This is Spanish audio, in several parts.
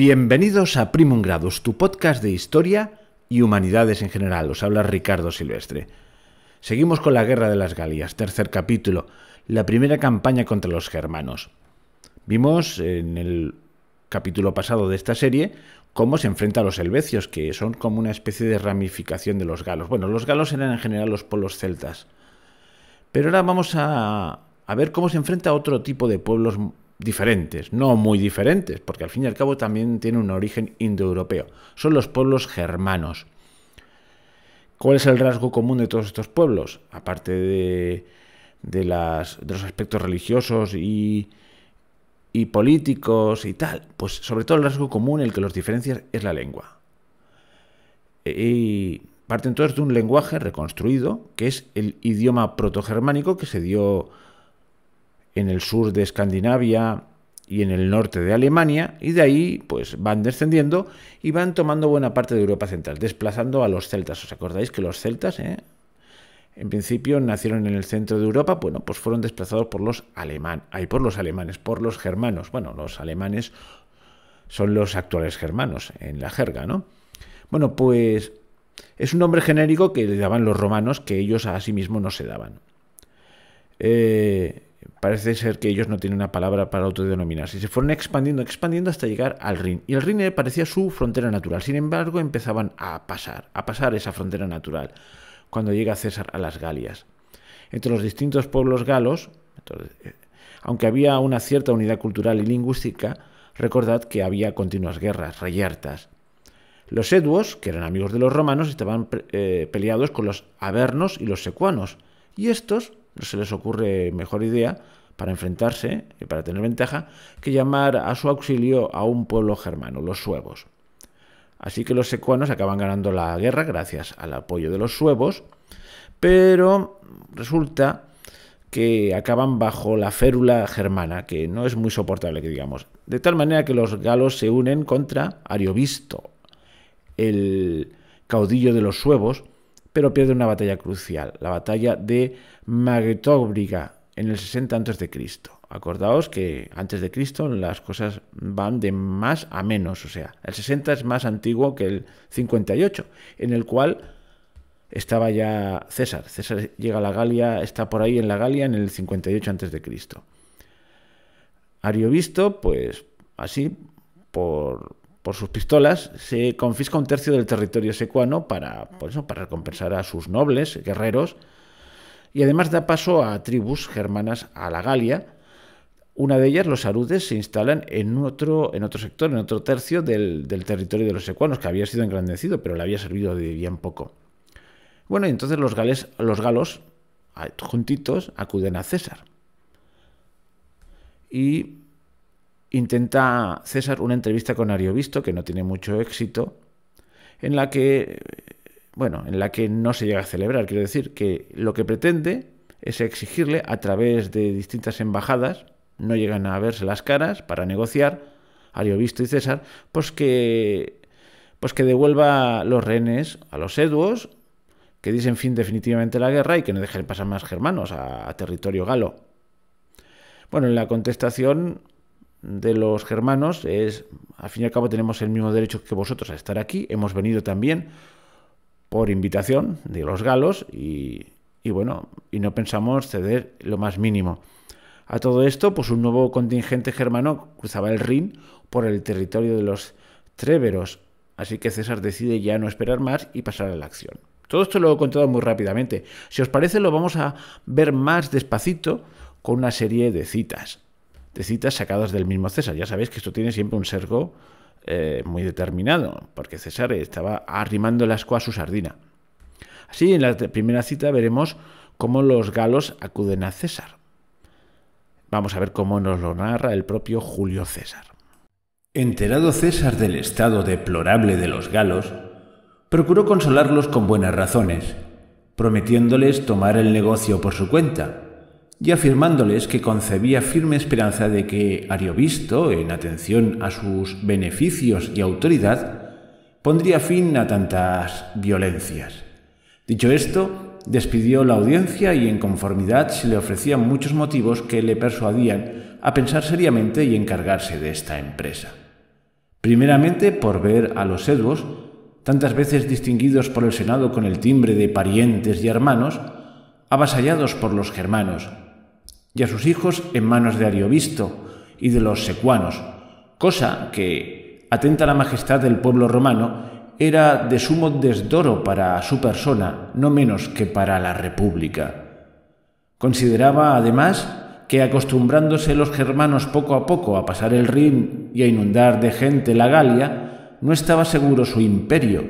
Bienvenidos a Primum Gradus, tu podcast de historia y humanidades en general. Os habla Ricardo Silvestre. Seguimos con la Guerra de las Galias, tercer capítulo, la primera campaña contra los germanos. Vimos en el capítulo pasado de esta serie cómo se enfrenta a los helvecios, que son como una especie de ramificación de los galos. Bueno, los galos eran en general los polos celtas. Pero ahora vamos a, a ver cómo se enfrenta a otro tipo de pueblos diferentes, no muy diferentes, porque al fin y al cabo también tiene un origen indoeuropeo. Son los pueblos germanos. ¿Cuál es el rasgo común de todos estos pueblos? Aparte de, de, los aspectos religiosos y, y políticos y tal, pues sobre todo el rasgo común, el que los diferencia es la lengua. E, y parte entonces de un lenguaje reconstruido, que es el idioma protogermánico que se dio en el sur de Escandinavia y en el norte de Alemania, y de ahí pues van descendiendo y van tomando buena parte de Europa Central, desplazando a los celtas. ¿Os acordáis que los celtas, eh, en principio nacieron en el centro de Europa, bueno, pues fueron desplazados por los alemanes, ahí por los alemanes, por los germanos. Bueno, los alemanes son los actuales germanos en la jerga, ¿no? Bueno, pues es un nombre genérico que le daban los romanos que ellos a sí mismos no se daban. Eh, parece ser que ellos no tienen una palabra para autodenominarse. Se fueron expandiendo, expandiendo hasta llegar al Rin. Y el Rin eh, parecía su frontera natural. Sin embargo, empezaban a pasar, a pasar esa frontera natural, cuando llega César a las Galias. Entre los distintos pueblos galos, eh, aunque había una cierta unidad cultural y lingüística, recordad que había continuas guerras, reyertas. Los Eduos, que eran amigos de los romanos, estaban eh, peleados con los Avernos y los Secuanos, y estos no se les ocurre mejor idea para enfrentarse y para tener ventaja que llamar a su auxilio a un pueblo germano, los suevos. Así que los secuanos acaban ganando la guerra gracias al apoyo de los suevos, pero resulta que acaban bajo la férula germana, que no es muy soportable que digamos. De tal manera que los galos se unen contra Ariovisto, el caudillo de los suevos, pero pierde una batalla crucial, la batalla de Magretóbriga en el 60 a.C. Acordaos que antes de Cristo las cosas van de más a menos, o sea, el 60 es más antiguo que el 58, en el cual estaba ya César. César llega a la Galia, está por ahí en la Galia en el 58 antes de Cristo. Ariovisto, pues así por por sus pistolas, se confisca un tercio del territorio secuano para, pues para recompensar a sus nobles, guerreros, y además da paso a tribus germanas a la Galia. Una de ellas, los arudes, se instalan en otro, en otro sector, en otro tercio del, del territorio de los secuanos, que había sido engrandecido, pero le había servido de bien poco. Bueno, y entonces los, gales, los galos, juntitos, acuden a César. Y intenta César una entrevista con Ariovisto, que no tiene mucho éxito, en la que, bueno, en la que no se llega a celebrar. Quiero decir que lo que pretende es exigirle a través de distintas embajadas, no llegan a verse las caras para negociar, Ariovisto y César, pues que, pues que devuelva los rehenes a los eduos, que dicen fin definitivamente la guerra y que no dejen pasar más germanos a territorio galo. Bueno, en la contestación de los germanos es, al fin y al cabo tenemos el mismo derecho que vosotros a estar aquí, hemos venido también por invitación de los galos y, bueno, y no pensamos ceder lo más mínimo. A todo esto, pues un nuevo contingente germano cruzaba el Rin por el territorio de los tréveros, así que César decide ya no esperar más y pasar a la acción. Todo esto lo he contado muy rápidamente. Si os parece, lo vamos a ver más despacito con una serie de citas citas sacadas del mismo César. Ya sabéis que esto tiene siempre un sergo eh, muy determinado, porque César estaba arrimando el asco a su sardina. Así, en la primera cita veremos cómo los galos acuden a César. Vamos a ver cómo nos lo narra el propio Julio César. Enterado César del estado deplorable de los galos, procuró consolarlos con buenas razones, prometiéndoles tomar el negocio por su cuenta y afirmándoles que concebía firme esperanza de que Ariovisto, en atención a sus beneficios y autoridad, pondría fin a tantas violencias. Dicho esto, despidió la audiencia y en conformidad se le ofrecían muchos motivos que le persuadían a pensar seriamente y encargarse de esta empresa. Primeramente, por ver a los Edvos, tantas veces distinguidos por el Senado con el timbre de parientes y hermanos, avasallados por los germanos, y a sus hijos en manos de Ariovisto y de los secuanos, cosa que, atenta la majestad del pueblo romano, era de sumo desdoro para su persona, no menos que para la República. Consideraba, además, que acostumbrándose los germanos poco a poco a pasar el Rin y a inundar de gente la Galia, no estaba seguro su imperio,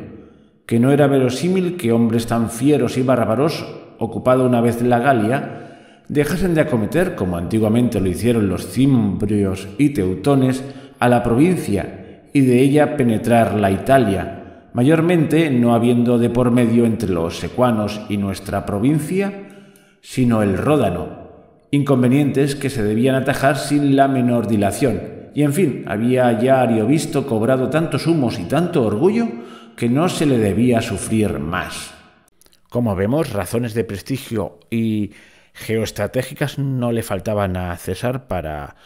que no era verosímil que hombres tan fieros y bárbaros, ocupado una vez la Galia, dejasen de acometer, como antiguamente lo hicieron los cimbrios y teutones, a la provincia y de ella penetrar la Italia, mayormente no habiendo de por medio entre los secuanos y nuestra provincia, sino el Ródano, inconvenientes que se debían atajar sin la menor dilación. Y en fin, había ya Ariovisto cobrado tantos humos y tanto orgullo que no se le debía sufrir más. Como vemos, razones de prestigio y geoestratégicas no le faltaban a César para,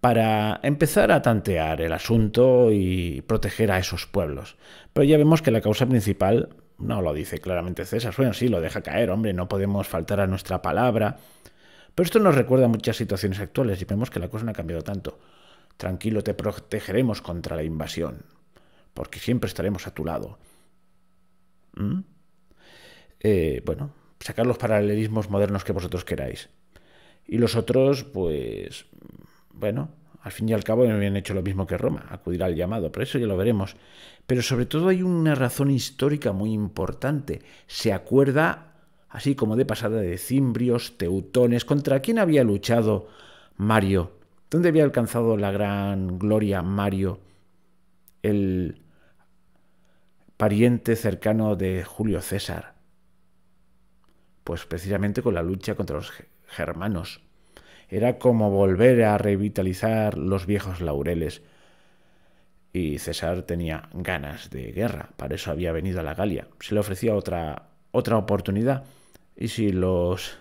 para empezar a tantear el asunto y proteger a esos pueblos. Pero ya vemos que la causa principal no lo dice claramente César. Bueno, sí, lo deja caer, hombre, no podemos faltar a nuestra palabra. Pero esto nos recuerda a muchas situaciones actuales y vemos que la cosa no ha cambiado tanto. Tranquilo, te protegeremos contra la invasión, porque siempre estaremos a tu lado. ¿Mm? Eh, bueno, sacar los paralelismos modernos que vosotros queráis. Y los otros, pues, bueno, al fin y al cabo habían hecho lo mismo que Roma, acudir al llamado, por eso ya lo veremos. Pero sobre todo hay una razón histórica muy importante. Se acuerda, así como de pasada, de cimbrios, teutones, contra quién había luchado Mario, dónde había alcanzado la gran gloria Mario, el pariente cercano de Julio César. Pues precisamente con la lucha contra los germanos. Era como volver a revitalizar los viejos laureles. Y César tenía ganas de guerra, para eso había venido a la Galia. Se le ofrecía otra, otra oportunidad. Y si los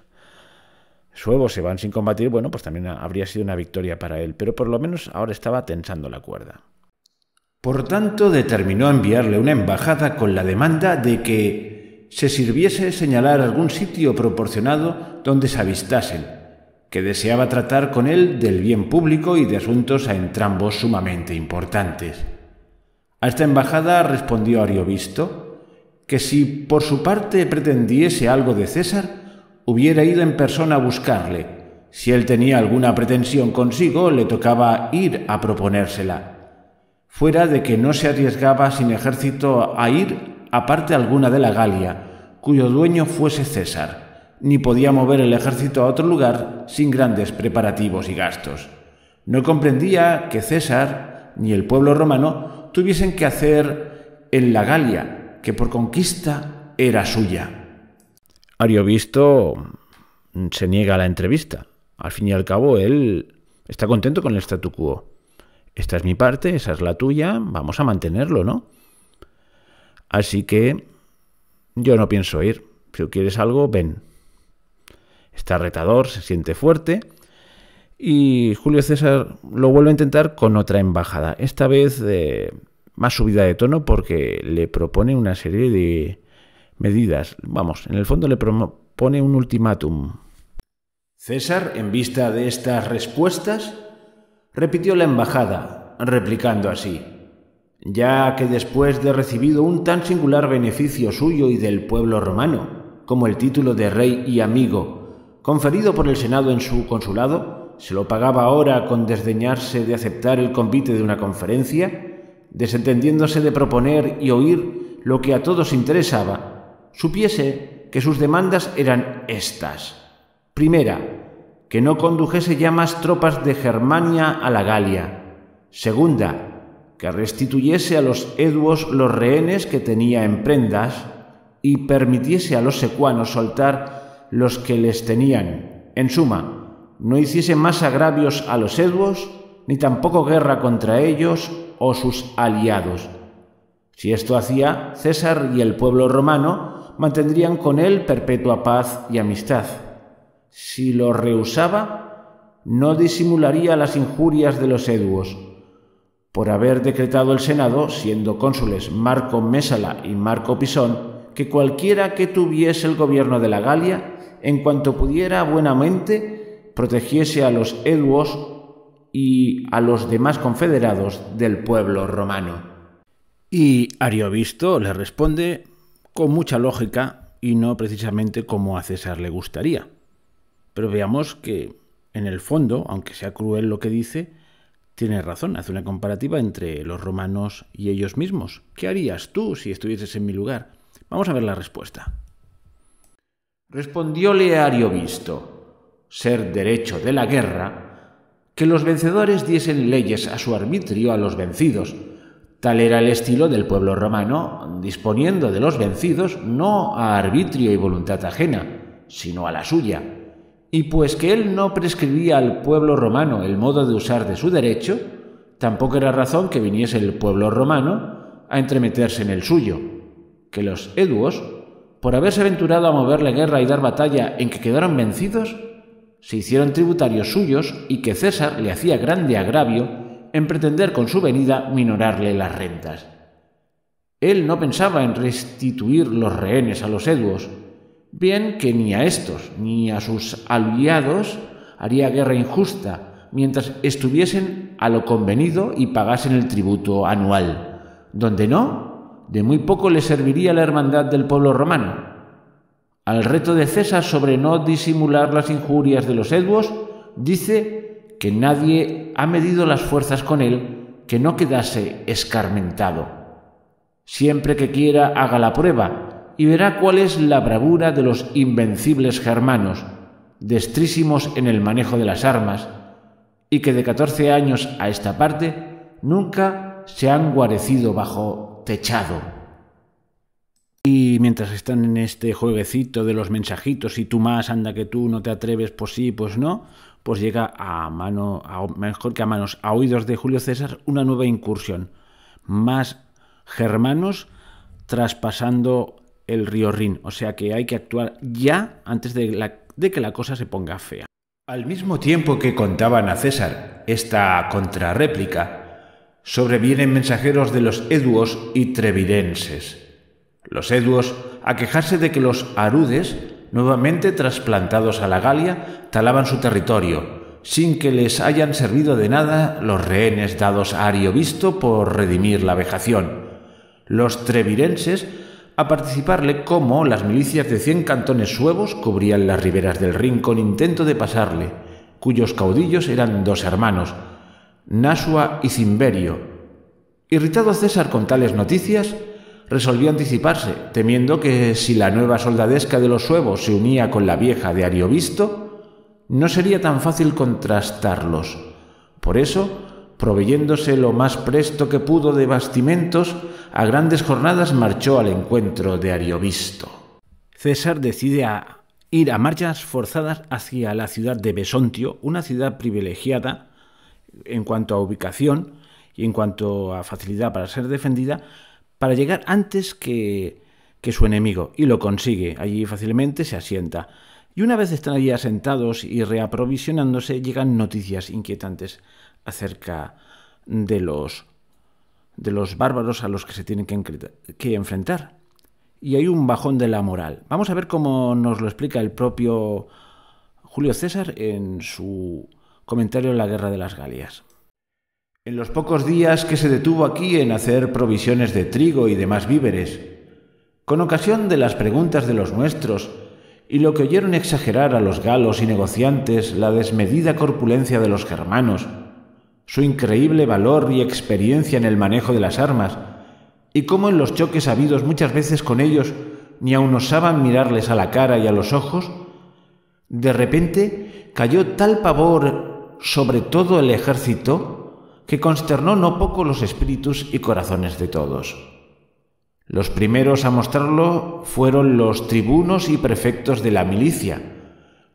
suevos se van sin combatir, bueno, pues también habría sido una victoria para él, pero por lo menos ahora estaba tensando la cuerda. Por tanto, determinó enviarle una embajada con la demanda de que se sirviese señalar algún sitio proporcionado donde se avistasen, que deseaba tratar con él del bien público y de asuntos a entrambos sumamente importantes. A esta embajada respondió Ariovisto que si por su parte pretendiese algo de César, hubiera ido en persona a buscarle. Si él tenía alguna pretensión consigo, le tocaba ir a proponérsela. Fuera de que no se arriesgaba sin ejército a ir aparte alguna de la Galia, cuyo dueño fuese César, ni podía mover el ejército a otro lugar sin grandes preparativos y gastos. No comprendía que César ni el pueblo romano tuviesen que hacer en la Galia, que por conquista era suya. Ariovisto mm, se niega a la entrevista. Al fin y al cabo, él está contento con el statu quo. Esta es mi parte, esa es la tuya, vamos a mantenerlo, ¿no? Así que yo no pienso ir. Si quieres algo, ven. Está retador, se siente fuerte. Y Julio César lo vuelve a intentar con otra embajada. Esta vez eh, más subida de tono porque le propone una serie de medidas. Vamos, en el fondo le propone un ultimátum. César, en vista de estas respuestas, repitió la embajada, replicando así ya que después de recibido un tan singular beneficio suyo y del pueblo romano, como el título de rey y amigo, conferido por el Senado en su consulado, se lo pagaba ahora con desdeñarse de aceptar el convite de una conferencia, desentendiéndose de proponer y oír lo que a todos interesaba, supiese que sus demandas eran estas. Primera, que no condujese ya más tropas de Germania a la Galia. Segunda, que restituyese a los eduos los rehenes que tenía en prendas y permitiese a los secuanos soltar los que les tenían. En suma, no hiciese más agravios a los eduos, ni tampoco guerra contra ellos o sus aliados. Si esto hacía, César y el pueblo romano mantendrían con él perpetua paz y amistad. Si lo rehusaba, no disimularía las injurias de los eduos, por haber decretado el Senado, siendo cónsules Marco Mésala y Marco Pisón, que cualquiera que tuviese el gobierno de la Galia, en cuanto pudiera buenamente, protegiese a los eduos y a los demás confederados del pueblo romano. Y Ariovisto le responde con mucha lógica y no precisamente como a César le gustaría. Pero veamos que, en el fondo, aunque sea cruel lo que dice, Tienes razón, haz una comparativa entre los romanos y ellos mismos. ¿Qué harías tú si estuvieses en mi lugar? Vamos a ver la respuesta. Respondióle Ariovisto, ser derecho de la guerra, que los vencedores diesen leyes a su arbitrio a los vencidos. Tal era el estilo del pueblo romano, disponiendo de los vencidos no a arbitrio y voluntad ajena, sino a la suya y pues que él no prescribía al pueblo romano el modo de usar de su derecho, tampoco era razón que viniese el pueblo romano a entremeterse en el suyo, que los eduos, por haberse aventurado a mover la guerra y dar batalla en que quedaron vencidos, se hicieron tributarios suyos y que César le hacía grande agravio en pretender con su venida minorarle las rentas. Él no pensaba en restituir los rehenes a los eduos, Bien que ni a estos ni a sus aliados haría guerra injusta, mientras estuviesen a lo convenido y pagasen el tributo anual. Donde no, de muy poco le serviría la hermandad del pueblo romano. Al reto de César sobre no disimular las injurias de los eduos, dice que nadie ha medido las fuerzas con él que no quedase escarmentado. Siempre que quiera haga la prueba, y verá cuál es la bravura de los invencibles germanos, destrísimos en el manejo de las armas, y que de 14 años a esta parte nunca se han guarecido bajo techado. Y mientras están en este jueguecito de los mensajitos y tú más, anda que tú, no te atreves, pues sí, pues no, pues llega a mano, mejor que a manos, a oídos de Julio César, una nueva incursión. Más germanos traspasando el río Rin. O sea que hay que actuar ya antes de, que la cosa se ponga fea. Al mismo tiempo que contaban a César esta contrarréplica, sobrevienen mensajeros de los Eduos y trevirenses... Los Eduos a quejarse de que los Arudes, nuevamente trasplantados a la Galia, talaban su territorio, sin que les hayan servido de nada los rehenes dados a visto por redimir la vejación. Los Trevirenses a participarle cómo las milicias de cien cantones suevos cubrían las riberas del Rin con intento de pasarle, cuyos caudillos eran dos hermanos, Nasua y Cimberio. Irritado César con tales noticias, resolvió anticiparse, temiendo que si la nueva soldadesca de los suevos se unía con la vieja de Ariovisto, no sería tan fácil contrastarlos. Por eso, proveyéndose lo más presto que pudo de bastimentos, a grandes jornadas marchó al encuentro de Ariovisto. César decide ir a marchas forzadas hacia la ciudad de Besontio, una ciudad privilegiada en cuanto a ubicación y en cuanto a facilidad para ser defendida, para llegar antes que, que su enemigo, y lo consigue. Allí fácilmente se asienta. Y una vez están allí asentados y reaprovisionándose, llegan noticias inquietantes acerca de los de los bárbaros a los que se tienen que, enfrentar. Y hay un bajón de la moral. Vamos a ver cómo nos lo explica el propio Julio César en su comentario en la Guerra de las Galias. En los pocos días que se detuvo aquí en hacer provisiones de trigo y demás víveres, con ocasión de las preguntas de los nuestros y lo que oyeron exagerar a los galos y negociantes la desmedida corpulencia de los germanos, su increíble valor y experiencia en el manejo de las armas, y cómo en los choques habidos muchas veces con ellos ni aun osaban mirarles a la cara y a los ojos, de repente cayó tal pavor sobre todo el ejército que consternó no poco los espíritus y corazones de todos. Los primeros a mostrarlo fueron los tribunos y prefectos de la milicia,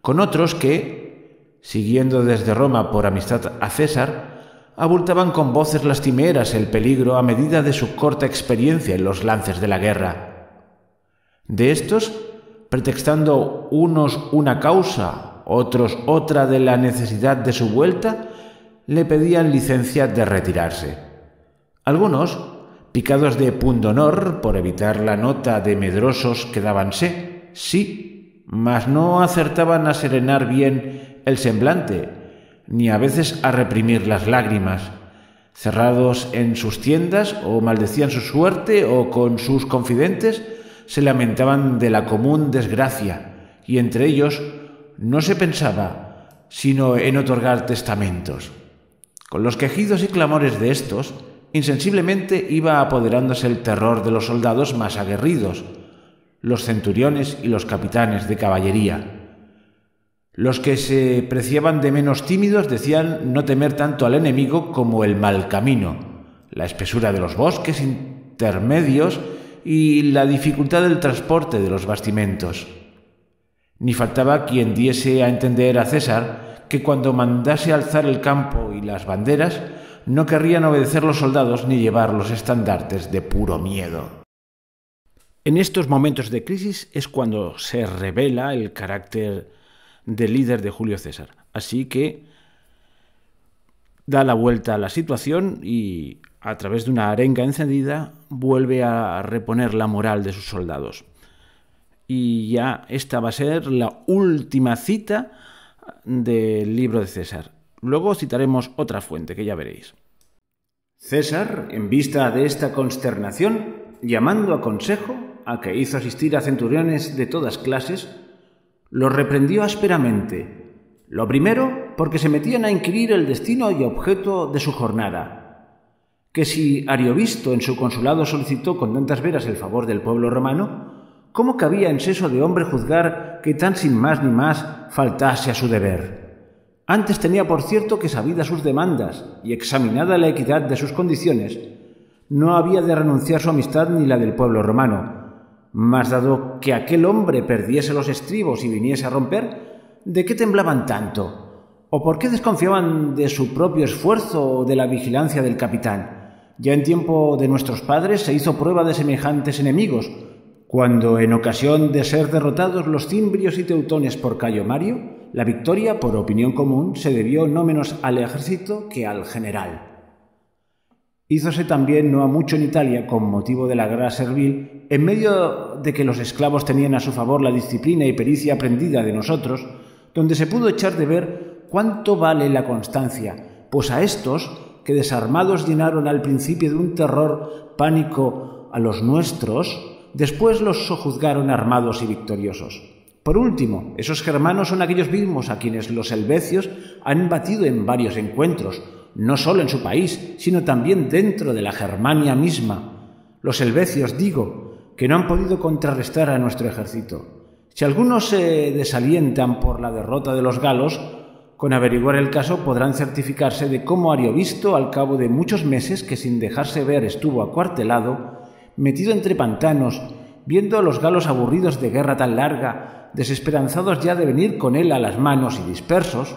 con otros que, siguiendo desde Roma por amistad a César, abultaban con voces lastimeras el peligro a medida de su corta experiencia en los lances de la guerra. De estos, pretextando unos una causa, otros otra de la necesidad de su vuelta, le pedían licencia de retirarse. Algunos, picados de pundonor por evitar la nota de medrosos, quedábanse, sí, mas no acertaban a serenar bien el semblante ni a veces a reprimir las lágrimas. Cerrados en sus tiendas o maldecían su suerte o con sus confidentes se lamentaban de la común desgracia y entre ellos no se pensaba sino en otorgar testamentos. Con los quejidos y clamores de estos, insensiblemente iba apoderándose el terror de los soldados más aguerridos, los centuriones y los capitanes de caballería los que se preciaban de menos tímidos decían no temer tanto al enemigo como el mal camino, la espesura de los bosques intermedios y la dificultad del transporte de los bastimentos. Ni faltaba quien diese a entender a César que cuando mandase alzar el campo y las banderas, no querrían obedecer los soldados ni llevar los estandartes de puro miedo. En estos momentos de crisis es cuando se revela el carácter del líder de Julio César. Así que da la vuelta a la situación y a través de una arenga encendida vuelve a reponer la moral de sus soldados. Y ya esta va a ser la última cita del libro de César. Luego citaremos otra fuente que ya veréis. César, en vista de esta consternación, llamando a consejo a que hizo asistir a centuriones de todas clases, lo reprendió ásperamente. Lo primero, porque se metían a inquirir el destino y objeto de su jornada, que si Ariovisto en su consulado solicitó con tantas veras el favor del pueblo romano, ¿cómo cabía en seso de hombre juzgar que tan sin más ni más faltase a su deber? Antes tenía por cierto que sabida sus demandas y examinada la equidad de sus condiciones, no había de renunciar su amistad ni la del pueblo romano, mas dado que aquel hombre perdiese los estribos y viniese a romper, ¿de qué temblaban tanto? ¿O por qué desconfiaban de su propio esfuerzo o de la vigilancia del capitán? Ya en tiempo de nuestros padres se hizo prueba de semejantes enemigos, cuando en ocasión de ser derrotados los cimbrios y teutones por Cayo Mario, la victoria, por opinión común, se debió no menos al ejército que al general hízose también no a mucho en Italia con motivo de la guerra servil, en medio de que los esclavos tenían a su favor la disciplina y pericia aprendida de nosotros, donde se pudo echar de ver cuánto vale la constancia, pues a estos, que desarmados llenaron al principio de un terror pánico a los nuestros, después los sojuzgaron armados y victoriosos. Por último, esos germanos son aquellos mismos a quienes los helvecios han batido en varios encuentros, no solo en su país, sino también dentro de la Germania misma. Los helvecios, digo, que no han podido contrarrestar a nuestro ejército. Si algunos se desalientan por la derrota de los galos, con averiguar el caso podrán certificarse de cómo Ariovisto, al cabo de muchos meses que sin dejarse ver estuvo acuartelado, metido entre pantanos, viendo a los galos aburridos de guerra tan larga, desesperanzados ya de venir con él a las manos y dispersos,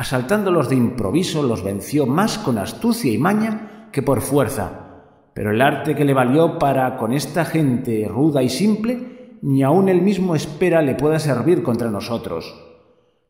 Asaltándolos de improviso los venció más con astucia y maña que por fuerza, pero el arte que le valió para con esta gente ruda y simple, ni aun él mismo espera le pueda servir contra nosotros.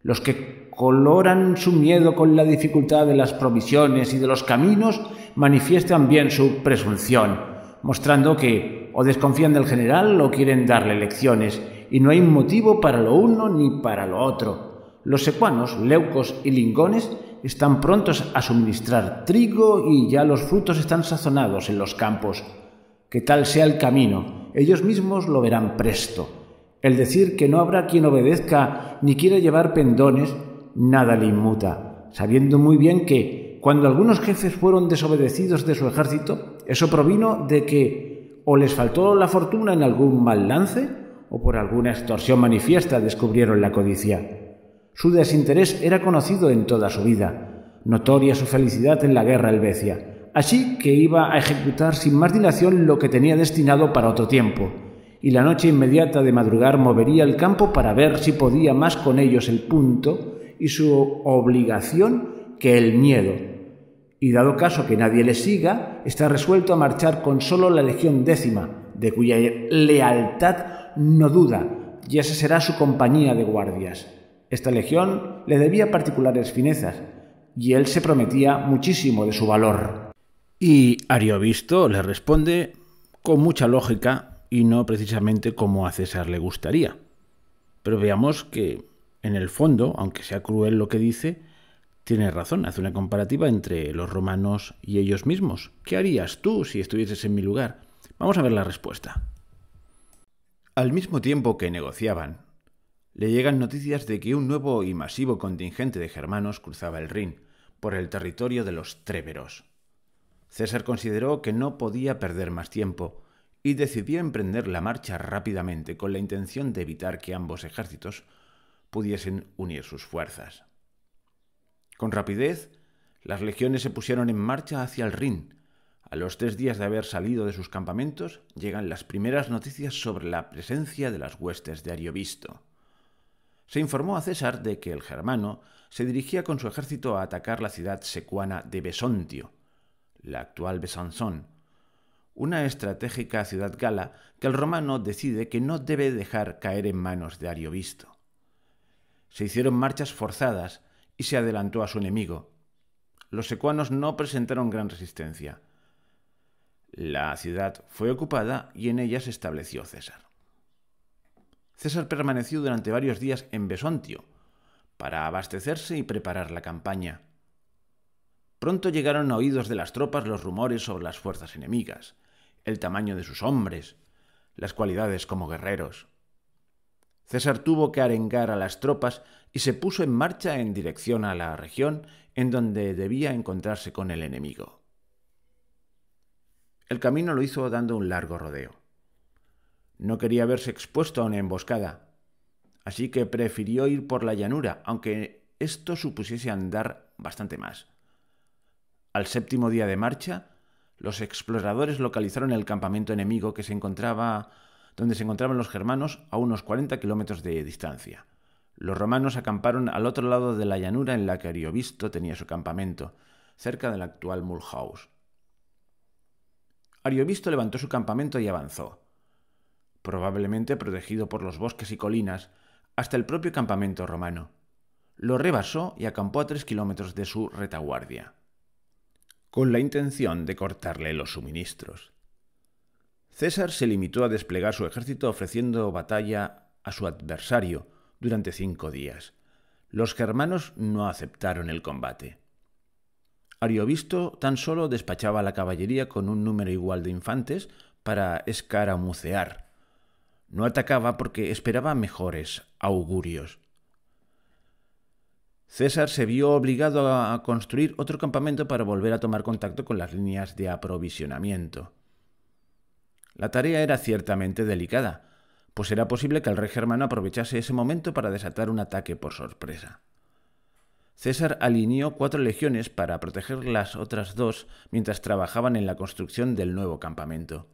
Los que coloran su miedo con la dificultad de las provisiones y de los caminos manifiestan bien su presunción, mostrando que o desconfían del general o quieren darle lecciones, y no hay motivo para lo uno ni para lo otro los secuanos, leucos y lingones están prontos a suministrar trigo y ya los frutos están sazonados en los campos. Que tal sea el camino, ellos mismos lo verán presto. El decir que no habrá quien obedezca ni quiera llevar pendones, nada le inmuta, sabiendo muy bien que cuando algunos jefes fueron desobedecidos de su ejército, eso provino de que o les faltó la fortuna en algún mal lance o por alguna extorsión manifiesta descubrieron la codicia. Su desinterés era conocido en toda su vida, notoria su felicidad en la guerra helvecia, así que iba a ejecutar sin más dilación lo que tenía destinado para otro tiempo, y la noche inmediata de madrugar movería el campo para ver si podía más con ellos el punto y su obligación que el miedo. Y dado caso que nadie le siga, está resuelto a marchar con solo la Legión décima, de cuya lealtad no duda, y esa será su compañía de guardias. Esta legión le debía particulares finezas, y él se prometía muchísimo de su valor. Y Ariovisto le responde con mucha lógica y no precisamente como a César le gustaría. Pero veamos que, en el fondo, aunque sea cruel lo que dice, tiene razón, hace una comparativa entre los romanos y ellos mismos. ¿Qué harías tú si estuvieses en mi lugar? Vamos a ver la respuesta. Al mismo tiempo que negociaban, le llegan noticias de que un nuevo y masivo contingente de germanos cruzaba el Rin por el territorio de los tréveros. César consideró que no podía perder más tiempo y decidió emprender la marcha rápidamente con la intención de evitar que ambos ejércitos pudiesen unir sus fuerzas. Con rapidez, las legiones se pusieron en marcha hacia el Rin. A los tres días de haber salido de sus campamentos, llegan las primeras noticias sobre la presencia de las huestes de Ariovisto se informó a César de que el germano se dirigía con su ejército a atacar la ciudad secuana de Besontio, la actual Besanzón, una estratégica ciudad gala que el romano decide que no debe dejar caer en manos de Ariovisto. Se hicieron marchas forzadas y se adelantó a su enemigo. Los secuanos no presentaron gran resistencia. La ciudad fue ocupada y en ella se estableció César. César permaneció durante varios días en Besontio para abastecerse y preparar la campaña. Pronto llegaron a oídos de las tropas los rumores sobre las fuerzas enemigas, el tamaño de sus hombres, las cualidades como guerreros. César tuvo que arengar a las tropas y se puso en marcha en dirección a la región en donde debía encontrarse con el enemigo. El camino lo hizo dando un largo rodeo. No quería verse expuesto a una emboscada, así que prefirió ir por la llanura, aunque esto supusiese andar bastante más. Al séptimo día de marcha, los exploradores localizaron el campamento enemigo que se encontraba donde se encontraban los germanos a unos 40 kilómetros de distancia. Los romanos acamparon al otro lado de la llanura en la que Ariovisto tenía su campamento, cerca del actual Mulhouse. Ariovisto levantó su campamento y avanzó probablemente protegido por los bosques y colinas, hasta el propio campamento romano. Lo rebasó y acampó a tres kilómetros de su retaguardia, con la intención de cortarle los suministros. César se limitó a desplegar su ejército ofreciendo batalla a su adversario durante cinco días. Los germanos no aceptaron el combate. Ariovisto tan solo despachaba la caballería con un número igual de infantes para escaramucear no atacaba porque esperaba mejores augurios. César se vio obligado a construir otro campamento para volver a tomar contacto con las líneas de aprovisionamiento. La tarea era ciertamente delicada, pues era posible que el rey germano aprovechase ese momento para desatar un ataque por sorpresa. César alineó cuatro legiones para proteger las otras dos mientras trabajaban en la construcción del nuevo campamento.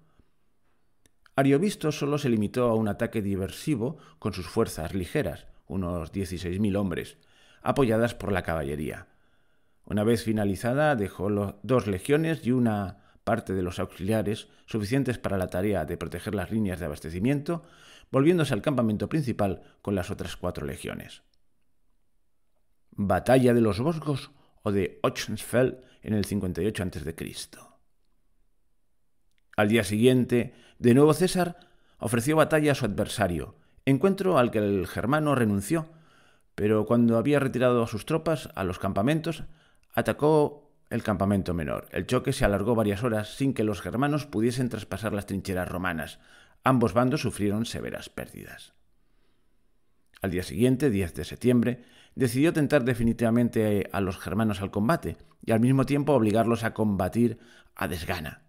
Ariovisto solo se limitó a un ataque diversivo con sus fuerzas ligeras, unos 16.000 hombres, apoyadas por la caballería. Una vez finalizada, dejó dos legiones y una parte de los auxiliares suficientes para la tarea de proteger las líneas de abastecimiento, volviéndose al campamento principal con las otras cuatro legiones. Batalla de los Boscos o de Ochensfeld en el 58 a.C. Al día siguiente, de nuevo César ofreció batalla a su adversario, encuentro al que el germano renunció, pero cuando había retirado a sus tropas a los campamentos, atacó el campamento menor. El choque se alargó varias horas sin que los germanos pudiesen traspasar las trincheras romanas. Ambos bandos sufrieron severas pérdidas. Al día siguiente, 10 de septiembre, decidió tentar definitivamente a los germanos al combate y al mismo tiempo obligarlos a combatir a desgana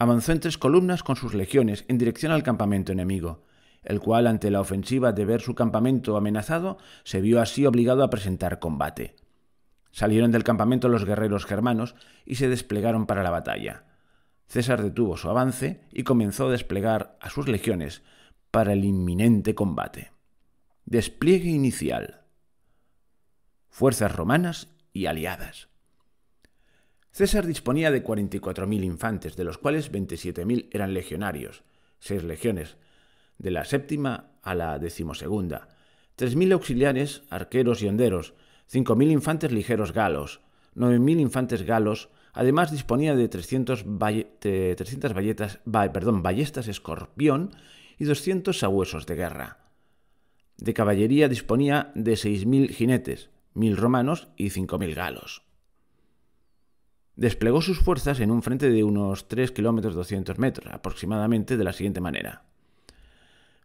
avanzó en tres columnas con sus legiones en dirección al campamento enemigo, el cual ante la ofensiva de ver su campamento amenazado se vio así obligado a presentar combate. Salieron del campamento los guerreros germanos y se desplegaron para la batalla. César detuvo su avance y comenzó a desplegar a sus legiones para el inminente combate. Despliegue inicial. Fuerzas romanas y aliadas. César disponía de 44.000 infantes, de los cuales 27.000 eran legionarios, seis legiones, de la séptima a la decimosegunda, 3.000 auxiliares, arqueros y honderos, 5.000 infantes ligeros galos, 9.000 infantes galos, además disponía de 300, 300 perdón, ballestas escorpión y 200 sabuesos de guerra. De caballería disponía de 6.000 jinetes, 1.000 romanos y 5.000 galos desplegó sus fuerzas en un frente de unos 3 kilómetros 200 metros aproximadamente de la siguiente manera.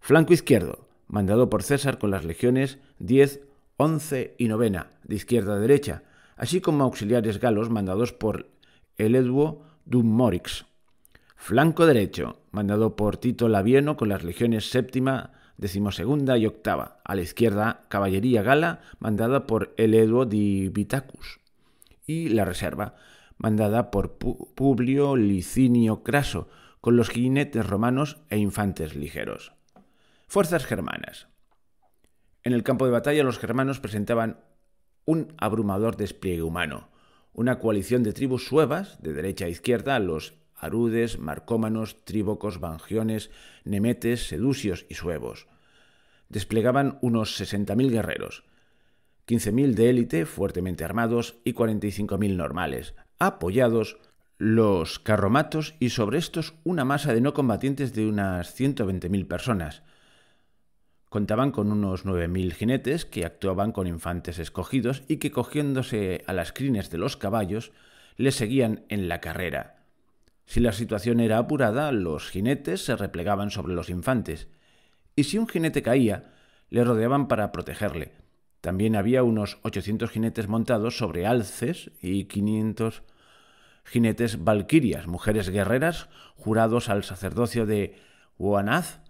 Flanco izquierdo, mandado por César con las legiones 10, 11 y 9 de izquierda a derecha, así como auxiliares galos mandados por el eduo Dummorix; Flanco derecho, mandado por Tito Labieno con las legiones séptima, decimosegunda y octava. A la izquierda, caballería gala, mandada por Eduo di Vitacus. Y la reserva, mandada por Publio Licinio Craso, con los jinetes romanos e infantes ligeros. Fuerzas germanas. En el campo de batalla los germanos presentaban un abrumador despliegue humano, una coalición de tribus suevas, de derecha a izquierda, los arudes, marcómanos, tríbocos, bangiones, nemetes, seducios y suevos. Desplegaban unos 60.000 guerreros, 15.000 de élite fuertemente armados y 45.000 normales, apoyados los carromatos y sobre estos una masa de no combatientes de unas 120.000 personas. Contaban con unos 9.000 jinetes que actuaban con infantes escogidos y que cogiéndose a las crines de los caballos le seguían en la carrera. Si la situación era apurada, los jinetes se replegaban sobre los infantes, y si un jinete caía, le rodeaban para protegerle, también había unos 800 jinetes montados sobre alces y 500 jinetes valquirias, mujeres guerreras, jurados al sacerdocio de Huanaz.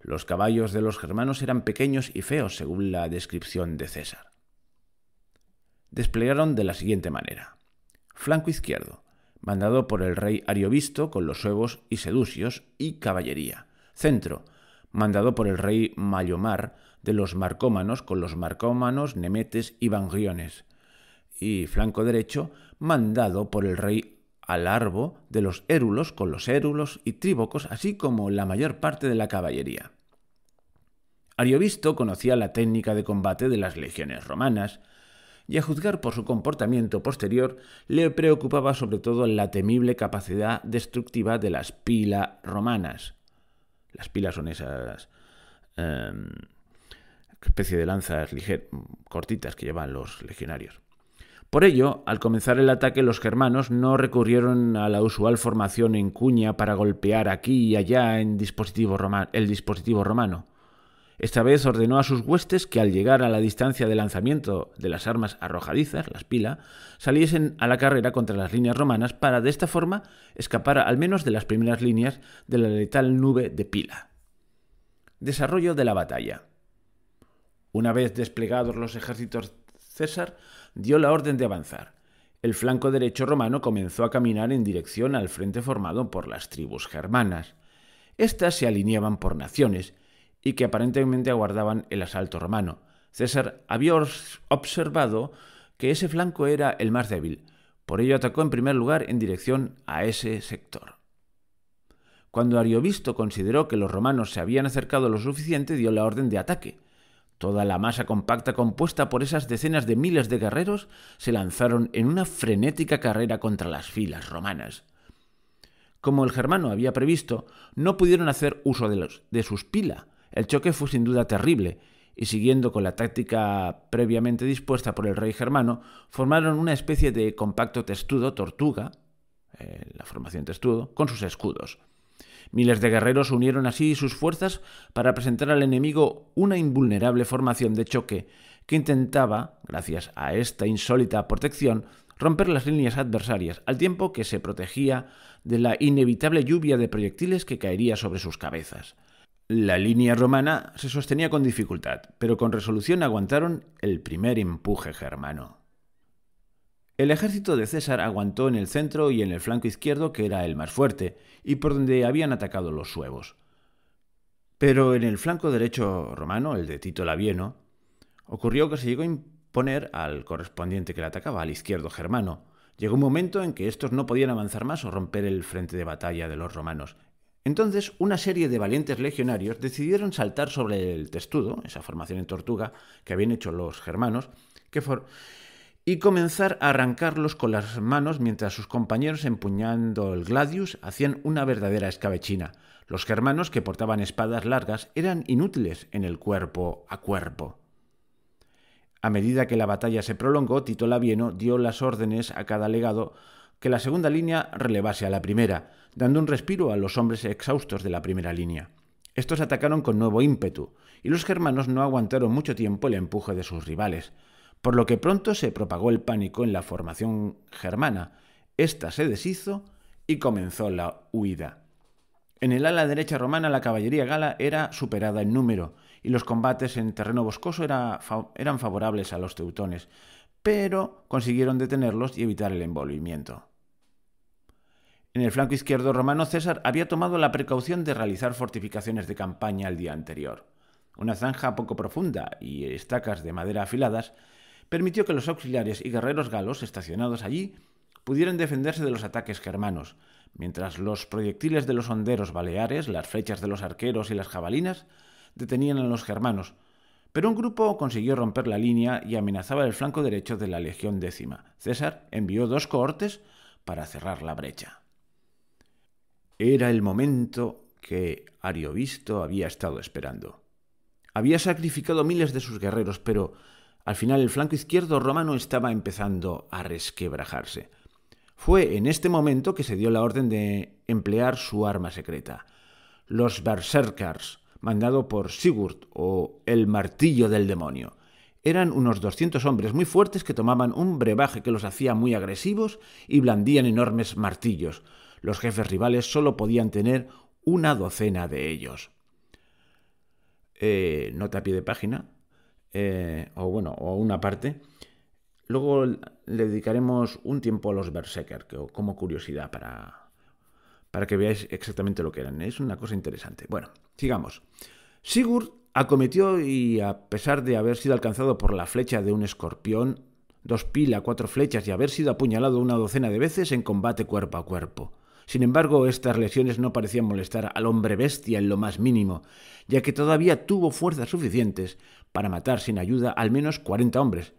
Los caballos de los germanos eran pequeños y feos, según la descripción de César. Desplegaron de la siguiente manera. Flanco izquierdo, mandado por el rey Ariovisto con los suevos y seducios y caballería. Centro, mandado por el rey Mayomar de los marcómanos con los marcómanos Nemetes y Vangriones, y flanco derecho mandado por el rey Alarbo de los érulos con los érulos y tríbocos, así como la mayor parte de la caballería. Ariovisto conocía la técnica de combate de las legiones romanas, y a juzgar por su comportamiento posterior, le preocupaba sobre todo la temible capacidad destructiva de las pilas romanas. Las pilas son esas... Em, especie de lanzas cortitas que llevan los legionarios. Por ello, al comenzar el ataque, los germanos no recurrieron a la usual formación en cuña para golpear aquí y allá en el dispositivo romano. Esta vez ordenó a sus huestes que al llegar a la distancia de lanzamiento de las armas arrojadizas, las pila, saliesen a la carrera contra las líneas romanas para de esta forma escapar al menos de las primeras líneas de la letal nube de pila. Desarrollo de la batalla. Una vez desplegados los ejércitos, César dio la orden de avanzar. El flanco derecho romano comenzó a caminar en dirección al frente formado por las tribus germanas. Estas se alineaban por naciones y que aparentemente aguardaban el asalto romano. César había observado que ese flanco era el más débil, por ello atacó en primer lugar en dirección a ese sector. Cuando Ariovisto consideró que los romanos se habían acercado lo suficiente, dio la orden de ataque. Toda la masa compacta compuesta por esas decenas de miles de guerreros se lanzaron en una frenética carrera contra las filas romanas. Como el germano había previsto, no pudieron hacer uso de, los, de sus pila. El choque fue sin duda terrible, y siguiendo con la táctica previamente dispuesta por el rey germano, formaron una especie de compacto testudo tortuga, eh, la formación testudo, con sus escudos. Miles de guerreros unieron así sus fuerzas para presentar al enemigo una invulnerable formación de choque que intentaba, gracias a esta insólita protección, romper las líneas adversarias, al tiempo que se protegía de la inevitable lluvia de proyectiles que caería sobre sus cabezas. La línea romana se sostenía con dificultad, pero con resolución aguantaron el primer empuje germano. El ejército de César aguantó en el centro y en el flanco izquierdo, que era el más fuerte, y por donde habían atacado los suevos. Pero en el flanco derecho romano, el de Tito Labieno, ocurrió que se llegó a imponer al correspondiente que le atacaba, al izquierdo germano. Llegó un momento en que estos no podían avanzar más o romper el frente de batalla de los romanos. Entonces, una serie de valientes legionarios decidieron saltar sobre el testudo, esa formación en tortuga que habían hecho los germanos, que, for y comenzar a arrancarlos con las manos mientras sus compañeros empuñando el gladius hacían una verdadera escabechina. Los germanos que portaban espadas largas eran inútiles en el cuerpo a cuerpo. A medida que la batalla se prolongó, Tito Labieno dio las órdenes a cada legado que la segunda línea relevase a la primera, dando un respiro a los hombres exhaustos de la primera línea. Estos atacaron con nuevo ímpetu, y los germanos no aguantaron mucho tiempo el empuje de sus rivales por lo que pronto se propagó el pánico en la formación germana. Esta se deshizo y comenzó la huida. En el ala derecha romana la caballería gala era superada en número y los combates en terreno boscoso eran favorables a los teutones, pero consiguieron detenerlos y evitar el envolvimiento. En el flanco izquierdo romano César había tomado la precaución de realizar fortificaciones de campaña el día anterior. Una zanja poco profunda y estacas de madera afiladas permitió que los auxiliares y guerreros galos estacionados allí pudieran defenderse de los ataques germanos, mientras los proyectiles de los honderos baleares, las flechas de los arqueros y las jabalinas detenían a los germanos, pero un grupo consiguió romper la línea y amenazaba el flanco derecho de la Legión décima. César envió dos cohortes para cerrar la brecha. Era el momento que Ariovisto había estado esperando. Había sacrificado miles de sus guerreros, pero al final el flanco izquierdo romano estaba empezando a resquebrajarse. Fue en este momento que se dio la orden de emplear su arma secreta, los berserkers, mandado por Sigurd o el martillo del demonio. Eran unos 200 hombres muy fuertes que tomaban un brebaje que los hacía muy agresivos y blandían enormes martillos. Los jefes rivales solo podían tener una docena de ellos. Eh, nota a pie de página, eh, o bueno, o una parte. Luego le dedicaremos un tiempo a los Berserker, como curiosidad para, para que veáis exactamente lo que eran. Es una cosa interesante. Bueno, sigamos. Sigurd acometió y a pesar de haber sido alcanzado por la flecha de un escorpión, dos pila, cuatro flechas y haber sido apuñalado una docena de veces en combate cuerpo a cuerpo. Sin embargo, estas lesiones no parecían molestar al hombre bestia en lo más mínimo, ya que todavía tuvo fuerzas suficientes para matar sin ayuda al menos 40 hombres,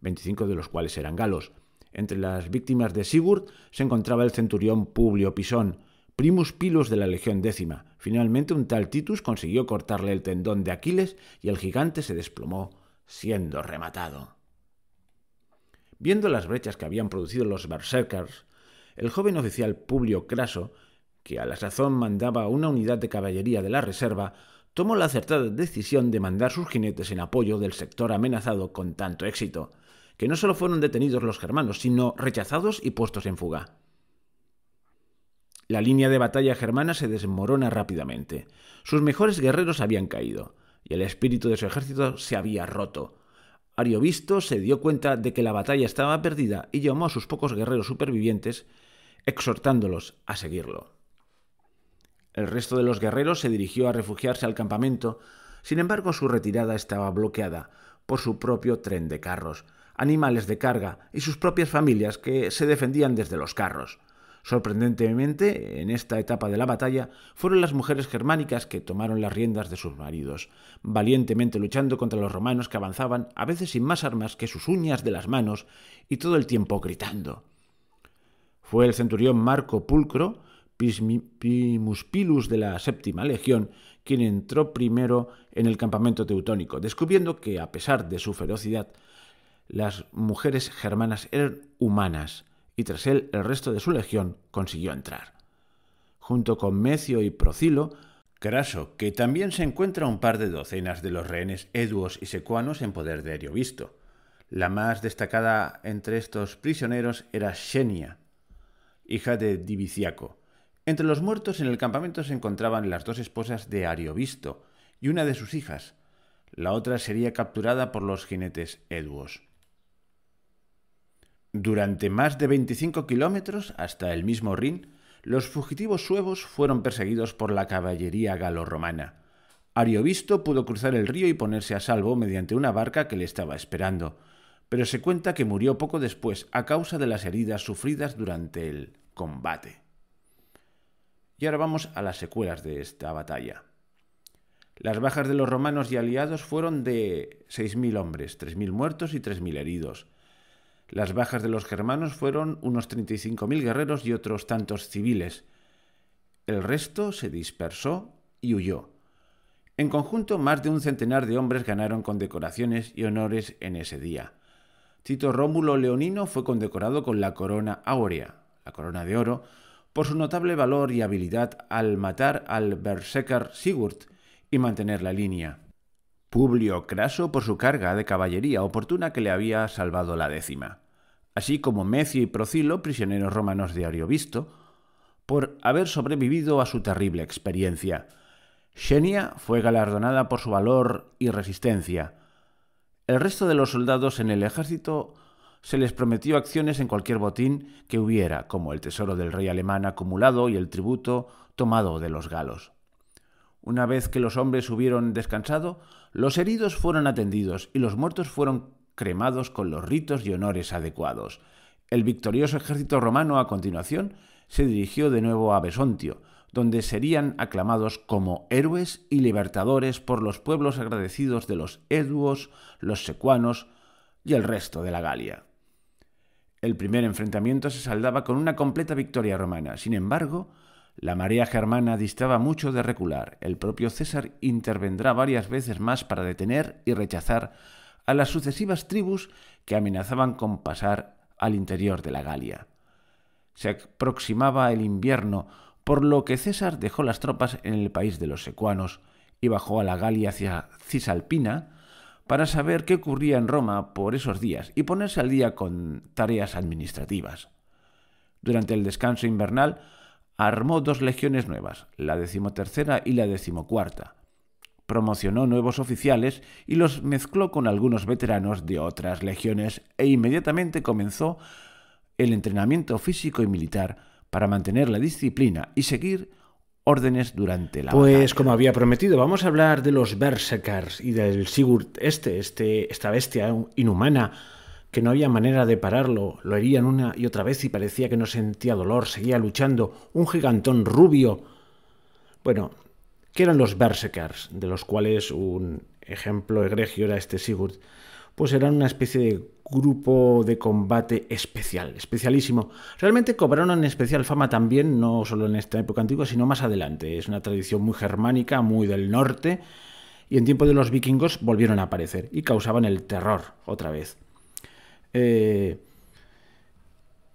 25 de los cuales eran galos. Entre las víctimas de Sigurd se encontraba el centurión Publio Pisón, primus pilus de la Legión décima. Finalmente un tal Titus consiguió cortarle el tendón de Aquiles y el gigante se desplomó siendo rematado. Viendo las brechas que habían producido los berserkers, el joven oficial Publio Craso, que a la sazón mandaba una unidad de caballería de la reserva, tomó la acertada decisión de mandar sus jinetes en apoyo del sector amenazado con tanto éxito, que no solo fueron detenidos los germanos, sino rechazados y puestos en fuga. La línea de batalla germana se desmorona rápidamente. Sus mejores guerreros habían caído, y el espíritu de su ejército se había roto. Ariovisto se dio cuenta de que la batalla estaba perdida y llamó a sus pocos guerreros supervivientes, exhortándolos a seguirlo. El resto de los guerreros se dirigió a refugiarse al campamento, sin embargo su retirada estaba bloqueada por su propio tren de carros, animales de carga y sus propias familias que se defendían desde los carros. Sorprendentemente, en esta etapa de la batalla fueron las mujeres germánicas que tomaron las riendas de sus maridos, valientemente luchando contra los romanos que avanzaban, a veces sin más armas que sus uñas de las manos, y todo el tiempo gritando. Fue el centurión Marco Pulcro Pimuspilus de la séptima legión, quien entró primero en el campamento teutónico, descubriendo que, a pesar de su ferocidad, las mujeres germanas eran humanas, y tras él el resto de su legión consiguió entrar. Junto con Mecio y Procilo, Craso, que también se encuentra un par de docenas de los rehenes eduos y secuanos en poder de Ariovisto. La más destacada entre estos prisioneros era Xenia, hija de Diviciaco, entre los muertos en el campamento se encontraban las dos esposas de Ariovisto y una de sus hijas. La otra sería capturada por los jinetes eduos. Durante más de 25 kilómetros hasta el mismo Rin, los fugitivos suevos fueron perseguidos por la caballería galorromana. Ariovisto pudo cruzar el río y ponerse a salvo mediante una barca que le estaba esperando, pero se cuenta que murió poco después a causa de las heridas sufridas durante el combate. Y ahora vamos a las secuelas de esta batalla. Las bajas de los romanos y aliados fueron de 6.000 hombres, 3.000 muertos y 3.000 heridos. Las bajas de los germanos fueron unos 35.000 guerreros y otros tantos civiles. El resto se dispersó y huyó. En conjunto, más de un centenar de hombres ganaron condecoraciones y honores en ese día. Tito Rómulo Leonino fue condecorado con la corona áurea, la corona de oro, por su notable valor y habilidad al matar al berserker Sigurd y mantener la línea. Publio Craso por su carga de caballería oportuna que le había salvado la décima, así como Mecio y Procilo, prisioneros romanos de Ariovisto, por haber sobrevivido a su terrible experiencia. Xenia fue galardonada por su valor y resistencia. El resto de los soldados en el ejército se les prometió acciones en cualquier botín que hubiera, como el tesoro del rey alemán acumulado y el tributo tomado de los galos. Una vez que los hombres hubieron descansado, los heridos fueron atendidos y los muertos fueron cremados con los ritos y honores adecuados. El victorioso ejército romano a continuación se dirigió de nuevo a Besontio, donde serían aclamados como héroes y libertadores por los pueblos agradecidos de los Eduos, los Secuanos y el resto de la Galia. El primer enfrentamiento se saldaba con una completa victoria romana. Sin embargo, la marea germana distaba mucho de recular. El propio César intervendrá varias veces más para detener y rechazar a las sucesivas tribus que amenazaban con pasar al interior de la Galia. Se aproximaba el invierno, por lo que César dejó las tropas en el país de los secuanos y bajó a la Galia hacia Cisalpina, para saber qué ocurría en Roma por esos días y ponerse al día con tareas administrativas. Durante el descanso invernal, armó dos legiones nuevas, la decimotercera y la decimocuarta. Promocionó nuevos oficiales y los mezcló con algunos veteranos de otras legiones e inmediatamente comenzó el entrenamiento físico y militar para mantener la disciplina y seguir órdenes durante la Pues como había prometido, vamos a hablar de los Berserkers y del Sigurd este, este, esta bestia inhumana que no había manera de pararlo, lo herían una y otra vez y parecía que no sentía dolor, seguía luchando, un gigantón rubio. Bueno, ¿qué eran los Berserkers? De los cuales un ejemplo egregio era este Sigurd. Pues eran una especie de grupo de combate especial, especialísimo. Realmente cobraron en especial fama también, no solo en esta época antigua, sino más adelante. Es una tradición muy germánica, muy del norte, y en tiempo de los vikingos volvieron a aparecer y causaban el terror otra vez. Eh,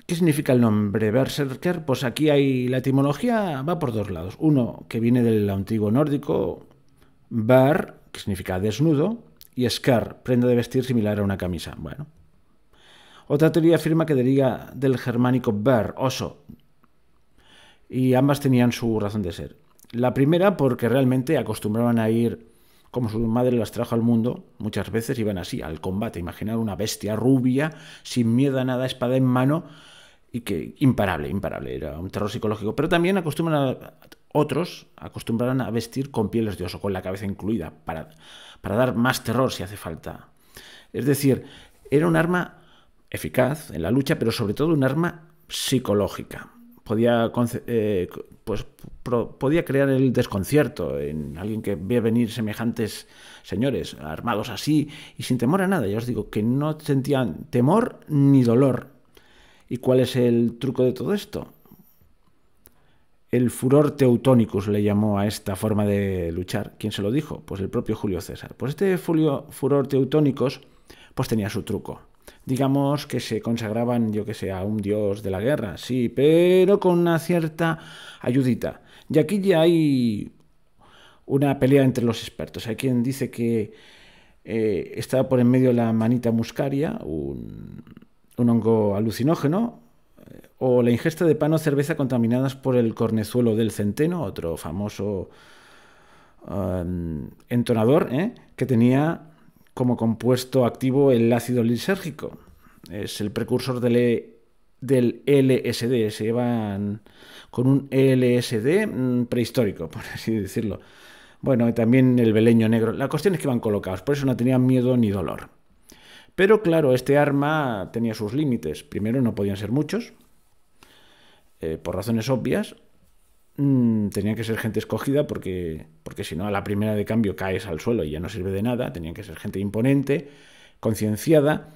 ¿Qué significa el nombre Berserker? Pues aquí hay la etimología, va por dos lados. Uno que viene del antiguo nórdico, bar, que significa desnudo, y sker, prenda de vestir similar a una camisa. Bueno, otra teoría afirma que deriva del germánico ber, oso, y ambas tenían su razón de ser. La primera porque realmente acostumbraban a ir, como su madre las trajo al mundo, muchas veces iban así, al combate. Imaginar una bestia rubia, sin miedo a nada, espada en mano, y que imparable, imparable, era un terror psicológico. Pero también acostumbran a, otros acostumbraban a vestir con pieles de oso, con la cabeza incluida, para, para dar más terror si hace falta. Es decir, era un arma eficaz en la lucha, pero sobre todo un arma psicológica. Podía, eh, pues, podía crear el desconcierto en alguien que ve venir semejantes señores armados así y sin temor a nada. Ya os digo que no sentían temor ni dolor. ¿Y cuál es el truco de todo esto? El furor teutónicos le llamó a esta forma de luchar. ¿Quién se lo dijo? Pues el propio Julio César. Pues este furor teutónicos pues tenía su truco digamos que se consagraban, yo que sé, a un dios de la guerra, sí, pero con una cierta ayudita. Y aquí ya hay una pelea entre los expertos. Hay quien dice que eh, estaba por en medio la manita muscaria, un, hongo alucinógeno, eh, o la ingesta de pan o cerveza contaminadas por el cornezuelo del centeno, otro famoso um, entonador eh, que tenía como compuesto activo el ácido lisérgico. Es el precursor del, e, LSD. Se llevan con un LSD mm, prehistórico, por así decirlo. Bueno, y también el beleño negro. La cuestión es que iban colocados, por eso no tenían miedo ni dolor. Pero claro, este arma tenía sus límites. Primero, no podían ser muchos, eh, por razones obvias mmm, tenían que ser gente escogida porque, porque si no a la primera de cambio caes al suelo y ya no sirve de nada, tenían que ser gente imponente, concienciada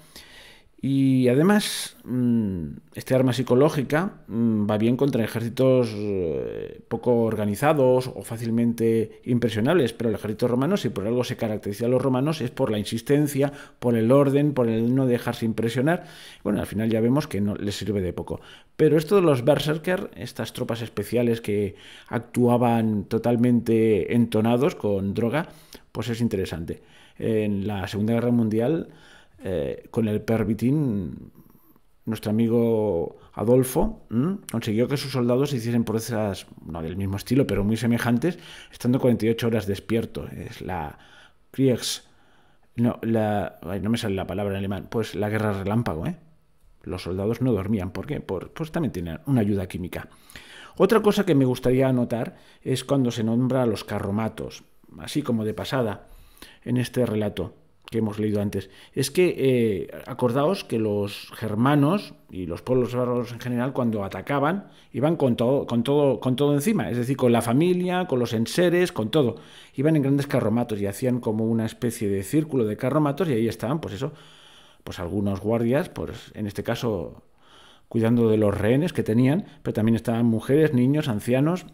y además, mm, este arma psicológica mm, va bien contra ejércitos eh, poco organizados o fácilmente impresionables, pero el ejército romano, si por algo se caracteriza a los romanos, es por la insistencia, por el orden, por el no dejarse impresionar. Bueno, al final ya vemos que no les sirve de poco. Pero esto de los berserker, estas tropas especiales que actuaban totalmente entonados con droga, pues es interesante. En la Segunda Guerra Mundial eh, con el perbitín, nuestro amigo Adolfo consiguió que sus soldados se hiciesen proezas, no del mismo estilo, pero muy semejantes, estando 48 horas despiertos Es la Kriegs. No, la, no me sale la palabra en alemán. Pues la guerra relámpago, ¿eh? Los soldados no dormían. ¿Por qué? Por, pues también tienen una ayuda química. Otra cosa que me gustaría anotar es cuando se nombra a los carromatos, así como de pasada, en este relato que hemos leído antes. Es que eh, acordaos que los germanos y los pueblos bárbaros en general, cuando atacaban, iban con todo, con todo, con todo encima, es decir, con la familia, con los enseres, con todo. Iban en grandes carromatos y hacían como una especie de círculo de carromatos y ahí estaban, pues eso, pues algunos guardias, pues en este caso cuidando de los rehenes que tenían, pero también estaban mujeres, niños, ancianos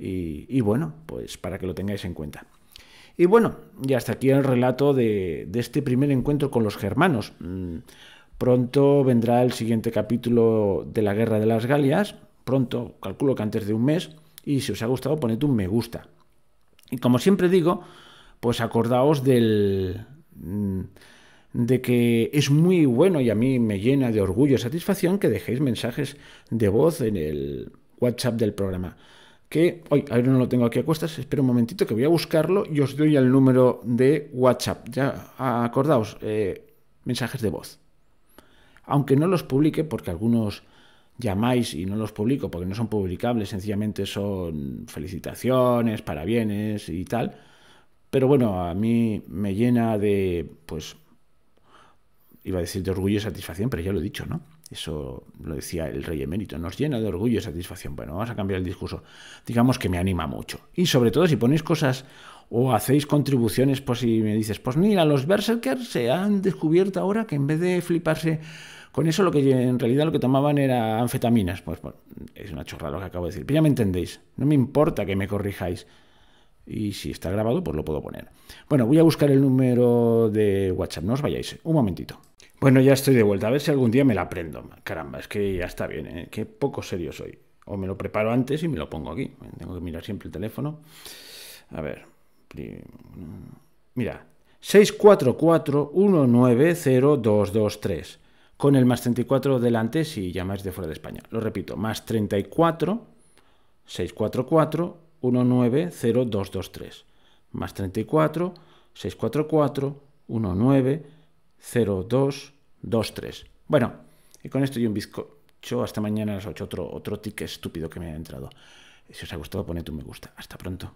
y bueno, pues para que lo tengáis en cuenta. Y bueno, y hasta aquí el relato de, este primer encuentro con los germanos. Mm, pronto vendrá el siguiente capítulo de la Guerra de las Galias, pronto, calculo que antes de un mes, y si os ha gustado poned un me gusta. Y como siempre digo, pues acordaos del mm, de que es muy bueno y a mí me llena de orgullo y satisfacción que dejéis mensajes de voz en el WhatsApp del programa que hoy, ver, no lo tengo aquí a cuestas, espero un momentito que voy a buscarlo y os doy el número de WhatsApp. Ya acordaos, eh, mensajes de voz. Aunque no los publique, porque algunos llamáis y no los publico porque no son publicables, sencillamente son felicitaciones, parabienes y tal. Pero bueno, a mí me llena de, pues, iba a decir de orgullo y satisfacción, pero ya lo he dicho, ¿no? Eso lo decía el rey emérito. Nos llena de orgullo y satisfacción. Bueno, vamos a cambiar el discurso. Digamos que me anima mucho. Y sobre todo si ponéis cosas o hacéis contribuciones, pues si me dices, pues mira, los berserkers se han descubierto ahora que en vez de fliparse con eso, lo que en realidad lo que tomaban era anfetaminas. Pues, bueno, es una chorra lo que acabo de decir. Pero ya me entendéis. No me importa que me corrijáis. Y si está grabado, pues lo puedo poner. Bueno, voy a buscar el número de WhatsApp. No os vayáis. Un momentito. Bueno, ya estoy de vuelta. A ver si algún día me la aprendo. Caramba, es que ya está bien, ¿eh? Qué poco serio soy. O me lo preparo antes y me lo pongo aquí. Tengo que mirar siempre el teléfono. A ver. Mira. 644 Con el más 34 delante si llamáis de fuera de España. Lo repito, más 34 644 Más 34 644 19 0223. Bueno, y con esto y un bizcocho. Hasta mañana a las 8. Otro, otro ticket estúpido que me ha entrado. Si os ha gustado, poned un me gusta. Hasta pronto.